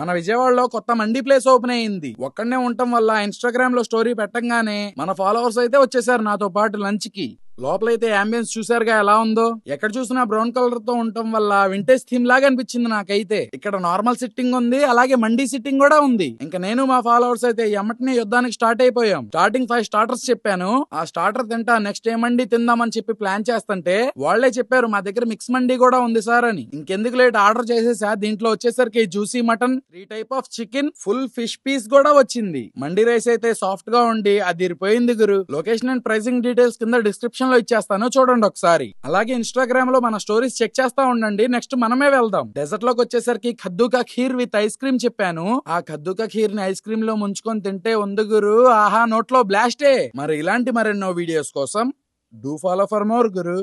మన విజయవాడలో కొత్త మండీ ప్లేస్ ఓపెన్ అయింది ఒక్కడనే ఉండటం వల్ల ఇన్స్టాగ్రామ్ లో స్టోరీ పెట్టంగానే మన ఫాలోవర్స్ అయితే వచ్చేసారు నాతో పాటు లంచ్ కి లోపలైతే అంబియన్స్ చూసారుగా ఎలా ఉందో ఎక్కడ చూసినా బ్రౌన్ కలర్ తో ఉండటం వల్ల వింటేజ్ థీమ్ లాగా అనిపించింది నాకైతే ఇక్కడ నార్మల్ సిట్టింగ్ ఉంది అలాగే మండీ సిట్టింగ్ కూడా ఉంది ఇంకా నేను మా ఫాలోవర్స్ అయితే ఎమ్మటిని యుద్ధానికి స్టార్ట్ అయిపోయాం స్టార్టింగ్ ఫైవ్ స్టార్టర్స్ చెప్పాను ఆ స్టార్టర్ తింటా నెక్స్ట్ ఏ మండీ తిందామని చెప్పి ప్లాన్ చేస్తుంటే వాళ్లే చెప్పారు మా దగ్గర మిక్స్ మండీ కూడా ఉంది సార్ అని ఇంకెందుకు లేట్ ఆర్డర్ చేసేసా దీంట్లో వచ్చేసరికి juicy mutton three type of chicken full fish piece కూడా వచ్చింది మండీ రైస్ అయితే సాఫ్ట్ గా ఉండి అది పోయింది గురు లొకేషన్ అండ్ ప్రైసింగ్ డీటెయిల్స్ కింద డిస్క్రిప్షన్ డిస్క్రిప్షన్ లో ఇచ్చేస్తాను చూడండి ఒకసారి అలాగే ఇన్స్టాగ్రామ్ లో మన స్టోరీస్ చెక్ చేస్తా ఉండండి నెక్స్ట్ మనమే వెళ్దాం డెజర్ట్ లోకి వచ్చేసరికి కద్దుకా ఖీర్ విత్ ఐస్ క్రీమ్ చెప్పాను ఆ ఖద్దుకా ఖీర్ ని ఐస్ క్రీమ్ లో ముంచుకొని తింటే ఉంది గురు ఆహా నోట్లో బ్లాస్టే మరి ఇలాంటి మరెన్నో వీడియోస్ కోసం do follow for more Guru